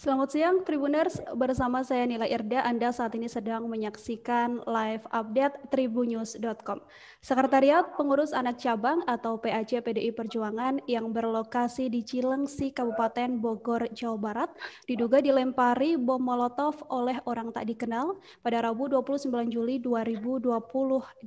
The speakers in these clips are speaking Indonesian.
Selamat siang Tribuners, bersama saya Nila Irda, Anda saat ini sedang menyaksikan live update tribunews.com. Sekretariat Pengurus Anak Cabang atau PAC PDI Perjuangan yang berlokasi di Cilengsi, Kabupaten Bogor, Jawa Barat, diduga dilempari bom molotov oleh orang tak dikenal pada Rabu 29 Juli 2020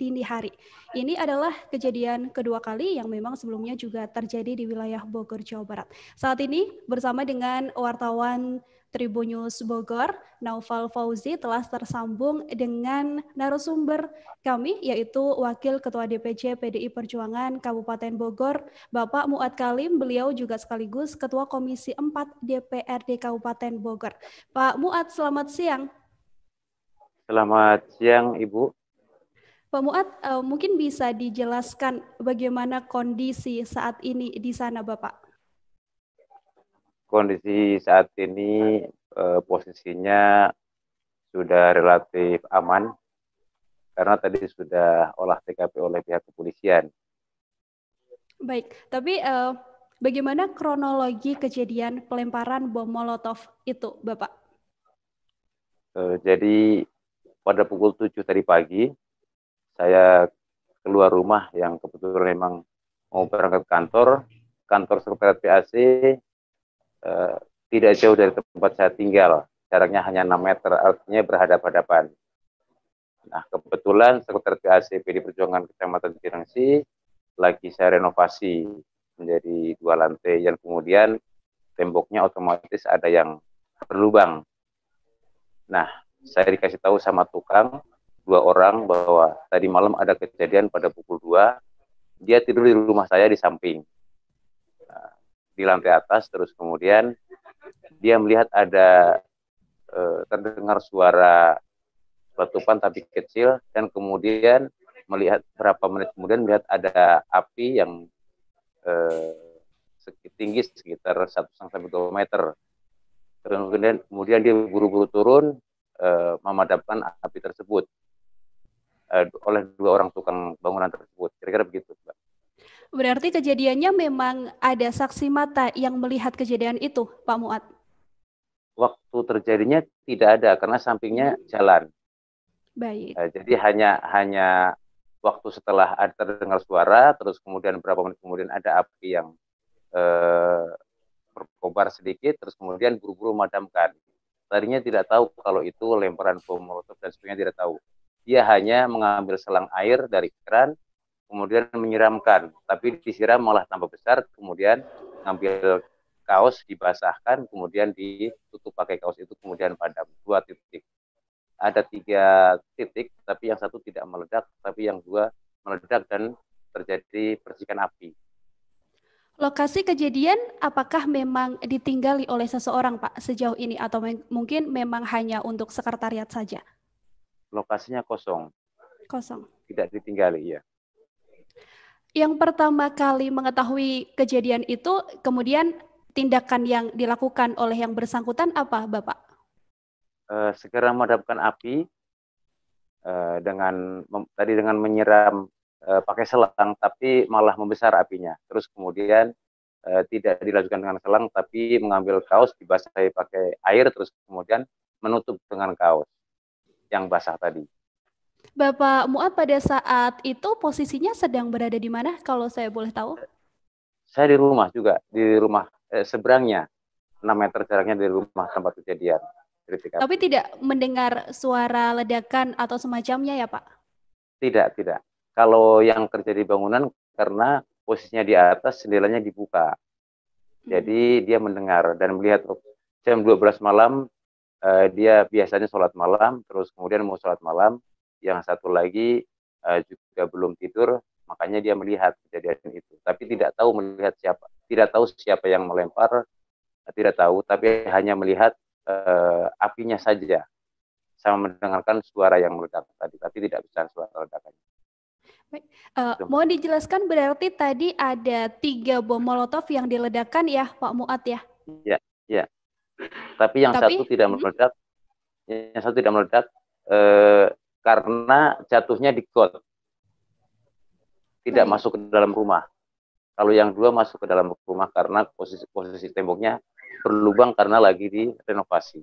dini hari. Ini adalah kejadian kedua kali yang memang sebelumnya juga terjadi di wilayah Bogor, Jawa Barat. Saat ini bersama dengan wartawan Tribunnews Bogor, Naufal Fauzi telah tersambung dengan narasumber kami, yaitu Wakil Ketua DPC PDI Perjuangan Kabupaten Bogor, Bapak Muad Kalim, beliau juga sekaligus Ketua Komisi 4 DPRD Kabupaten Bogor. Pak Muad, selamat siang. Selamat siang, Ibu. Pak Muad, eh, mungkin bisa dijelaskan bagaimana kondisi saat ini di sana, Bapak? kondisi saat ini eh, posisinya sudah relatif aman karena tadi sudah olah TKP oleh pihak kepolisian. Baik, tapi eh, bagaimana kronologi kejadian pelemparan bom Molotov itu, Bapak? Eh, jadi pada pukul 7 tadi pagi saya keluar rumah yang kebetulan memang mau berangkat kantor, kantor sekretariat PAC Eh, tidak jauh dari tempat saya tinggal. Jaraknya hanya 6 meter, artinya berhadapan-hadapan. Nah, kebetulan Sekretariat PAC PD Perjuangan Kecamatan Cirengsi lagi saya renovasi menjadi dua lantai yang kemudian temboknya otomatis ada yang berlubang. Nah, saya dikasih tahu sama tukang dua orang bahwa tadi malam ada kejadian pada pukul 2 dia tidur di rumah saya di samping di lantai atas terus kemudian dia melihat ada eh, terdengar suara letupan tapi kecil dan kemudian melihat berapa menit kemudian melihat ada api yang eh, tinggi sekitar satu sampai dua meter. Kemudian, kemudian dia buru-buru turun eh, memadamkan api tersebut eh, oleh dua orang tukang bangunan tersebut. Kira-kira begitu, Pak. Berarti kejadiannya memang ada saksi mata yang melihat kejadian itu, Pak Muat? Waktu terjadinya tidak ada karena sampingnya jalan. Baik. Eh, jadi hanya hanya waktu setelah ada terdengar suara, terus kemudian berapa menit kemudian ada api yang eh, berkobar sedikit, terus kemudian buru-buru memadamkan. Tadinya tidak tahu kalau itu lemparan bom molotov dan sebagainya tidak tahu. Dia hanya mengambil selang air dari keran, kemudian menyiramkan, tapi disiram malah tambah besar, kemudian ngambil kaos dibasahkan, kemudian ditutup pakai kaos itu, kemudian padam. Dua titik. Ada tiga titik, tapi yang satu tidak meledak, tapi yang dua meledak dan terjadi percikan api. Lokasi kejadian apakah memang ditinggali oleh seseorang Pak sejauh ini atau mungkin memang hanya untuk sekretariat saja? Lokasinya kosong. Kosong. Tidak ditinggali ya yang pertama kali mengetahui kejadian itu, kemudian tindakan yang dilakukan oleh yang bersangkutan apa, Bapak? Uh, segera memadamkan api uh, dengan mem, tadi dengan menyiram uh, pakai selang, tapi malah membesar apinya. Terus kemudian uh, tidak dilakukan dengan selang, tapi mengambil kaos dibasahi pakai air, terus kemudian menutup dengan kaos yang basah tadi. Bapak Muat pada saat itu posisinya sedang berada di mana kalau saya boleh tahu? Saya di rumah juga, di rumah eh, seberangnya. 6 meter jaraknya dari rumah tempat kejadian. Tapi tidak mendengar suara ledakan atau semacamnya ya Pak? Tidak, tidak. Kalau yang terjadi bangunan karena posisinya di atas, jendelanya dibuka. Hmm. Jadi hmm. dia mendengar dan melihat oh, jam 12 malam eh, dia biasanya sholat malam, terus kemudian mau sholat malam, yang satu lagi uh, juga belum tidur, makanya dia melihat kejadian itu, tapi tidak tahu melihat siapa, tidak tahu siapa yang melempar, eh, tidak tahu, tapi hanya melihat uh, apinya saja, sama mendengarkan suara yang meledak tadi, tapi tidak bisa suara ledakannya. Baik. Uh, mohon dijelaskan berarti tadi ada tiga bom molotov yang diledakkan ya Pak Muat ya? Ya, ya. Tapi yang Tapi, satu tidak mhm. meledak, hmm. yang satu tidak meledak, eh, karena jatuhnya di got. Tidak masuk ke dalam rumah. Kalau yang dua masuk ke dalam rumah karena posisi posisi temboknya berlubang karena lagi direnovasi.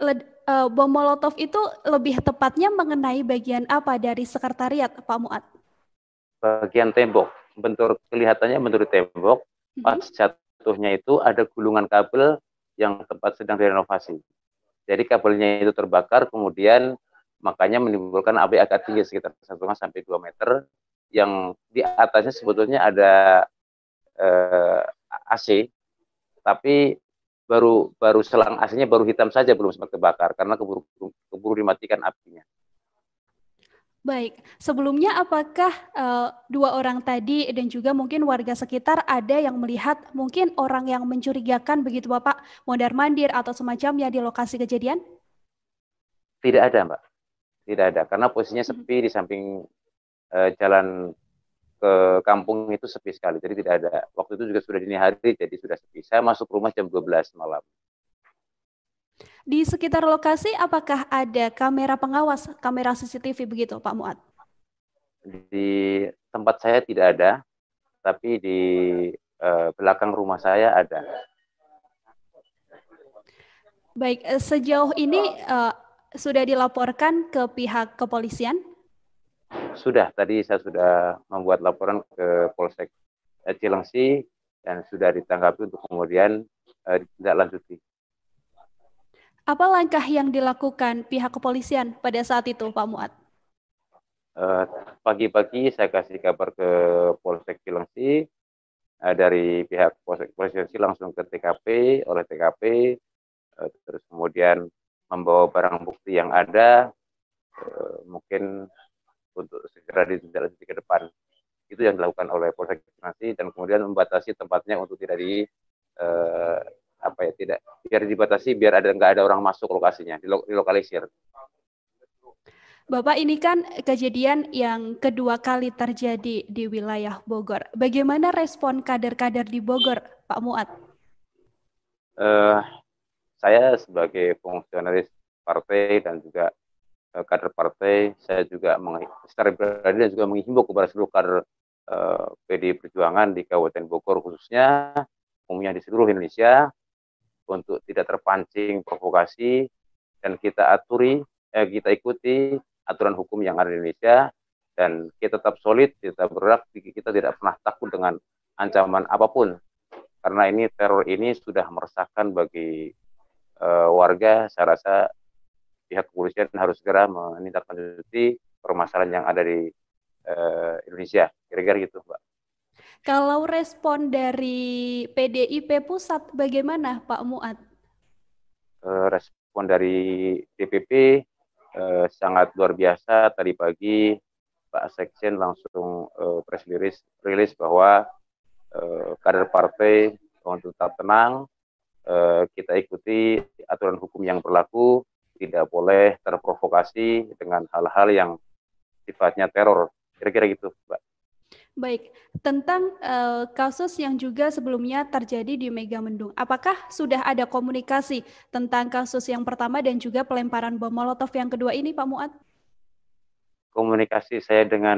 Led, uh, bom Molotov itu lebih tepatnya mengenai bagian apa dari sekretariat Pak Muat? Bagian tembok, bentur kelihatannya bentur tembok. Mm -hmm. jatuhnya itu ada gulungan kabel yang tempat sedang direnovasi. Jadi kabelnya itu terbakar, kemudian makanya menimbulkan api agak tinggi sekitar 1 sampai 2 meter yang di atasnya sebetulnya ada eh, AC, tapi baru baru selang AC-nya baru hitam saja belum sempat terbakar karena keburu keburu dimatikan api. Baik, sebelumnya apakah uh, dua orang tadi dan juga mungkin warga sekitar ada yang melihat mungkin orang yang mencurigakan begitu Bapak mondar-mandir atau semacamnya di lokasi kejadian? Tidak ada, Mbak. Tidak ada, karena posisinya sepi di samping uh, jalan ke kampung itu sepi sekali, jadi tidak ada. Waktu itu juga sudah dini hari, jadi sudah sepi. Saya masuk rumah jam 12 malam. Di sekitar lokasi apakah ada kamera pengawas, kamera CCTV begitu Pak Muat? Di tempat saya tidak ada, tapi di eh, belakang rumah saya ada. Baik, eh, sejauh ini eh, sudah dilaporkan ke pihak kepolisian? Sudah, tadi saya sudah membuat laporan ke Polsek eh, Cilengsi dan sudah ditanggapi untuk kemudian eh, tidak lanjuti. Apa langkah yang dilakukan pihak kepolisian pada saat itu, Pak Muat? Eh, pagi-pagi uh, saya kasih kabar ke Polsek Cilengsi, uh, dari pihak Polsek Cilengsi langsung ke TKP, oleh TKP, uh, eh, terus kemudian membawa barang bukti yang ada, uh, mungkin untuk segera ditindaklanjuti ke depan itu yang dilakukan oleh Polsek Cilengsi dan kemudian membatasi tempatnya untuk tidak di uh, apa ya tidak biar dibatasi biar ada nggak ada orang masuk lokasinya dilokalisir. Bapak ini kan kejadian yang kedua kali terjadi di wilayah Bogor. Bagaimana respon kader-kader di Bogor, Pak Muat? Uh, saya sebagai fungsionaris partai dan juga uh, kader partai, saya juga secara dan juga menghimbau kepada seluruh kader uh, eh, PD Perjuangan di Kabupaten Bogor khususnya, umumnya di seluruh Indonesia, untuk tidak terpancing provokasi dan kita aturi eh, kita ikuti aturan hukum yang ada di Indonesia dan kita tetap solid kita bergerak kita tidak pernah takut dengan ancaman apapun karena ini teror ini sudah meresahkan bagi uh, warga saya rasa pihak kepolisian harus segera menindaklanjuti permasalahan yang ada di uh, Indonesia kira-kira gitu mbak kalau respon dari PDIP pusat bagaimana Pak Muat? Eh, respon dari DPP eh, sangat luar biasa. Tadi pagi Pak Sekjen langsung eh, press release, rilis bahwa kader partai untuk tetap tenang, kita ikuti aturan hukum yang berlaku, tidak boleh terprovokasi dengan hal-hal yang sifatnya teror. Kira-kira gitu, Pak. Baik, tentang uh, kasus yang juga sebelumnya terjadi di Mega Mendung. apakah sudah ada komunikasi tentang kasus yang pertama dan juga pelemparan bom Molotov yang kedua ini, Pak Muat? Komunikasi saya dengan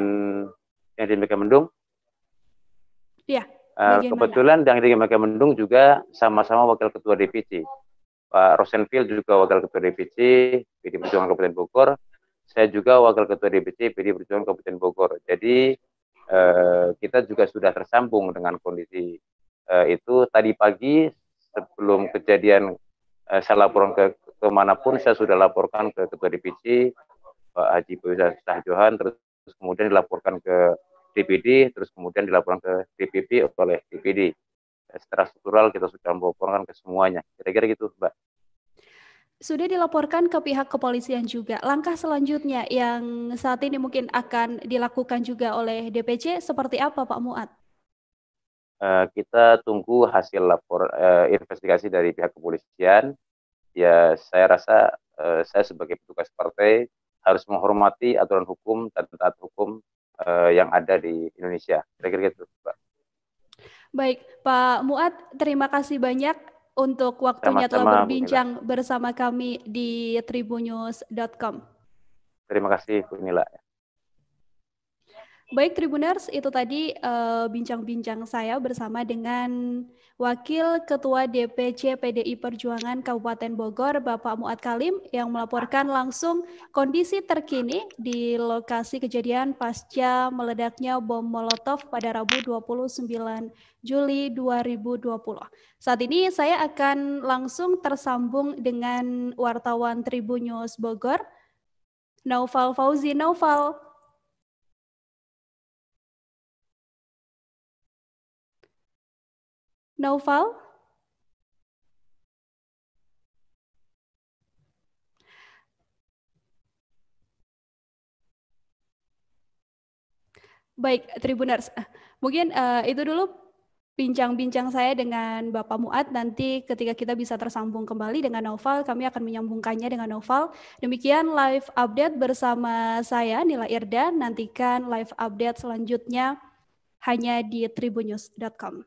yang di Mendung. Ya. Uh, eh, kebetulan yang di Mega Mendung juga sama-sama Wakil Ketua DPC. Pak Rosenfield juga Wakil Ketua DPC, PD Perjuangan Kabupaten Bogor. Saya juga Wakil Ketua DPC, PD Perjuangan Kabupaten Bogor. Jadi Eh, kita juga sudah tersambung dengan kondisi uh, itu tadi pagi sebelum iya. kejadian uh, saya laporan ke kemanapun saya sudah laporkan ke ketua DPC Pak Haji Boyza Sahjohan terus, terus kemudian dilaporkan ke DPD terus kemudian dilaporkan ke DPP oleh DPD secara struktural kita sudah melaporkan ke semuanya kira-kira gitu Mbak sudah dilaporkan ke pihak kepolisian juga. Langkah selanjutnya yang saat ini mungkin akan dilakukan juga oleh DPC seperti apa Pak Muat? Eh, kita tunggu hasil lapor eh, investigasi dari pihak kepolisian. Ya, saya rasa eh, saya sebagai petugas partai harus menghormati aturan hukum dan taat hukum yang ada di Indonesia. Kira-kira gitu, Pak. Baik, Pak Muat, terima kasih banyak untuk waktunya Sama-sama, telah berbincang bersama kami di tribunews.com. Terima kasih Bu Nila. Baik Tribuners, itu tadi eh, bincang-bincang uh, saya bersama dengan Wakil Ketua DPC PDI Perjuangan Kabupaten Bogor, Bapak Muat Kalim, yang melaporkan langsung kondisi terkini di lokasi kejadian pasca meledaknya bom Molotov pada Rabu 29 Juli 2020. Saat ini saya akan langsung tersambung dengan wartawan Tribun News Bogor, Naufal Fauzi. Naufal, Naufal? Baik, Tribuners. Mungkin uh, itu dulu bincang-bincang saya dengan Bapak Muat. Nanti ketika kita bisa tersambung kembali dengan Noval, kami akan menyambungkannya dengan Noval. Demikian live update bersama saya, Nila Irda. Nantikan live update selanjutnya hanya di tribunews.com.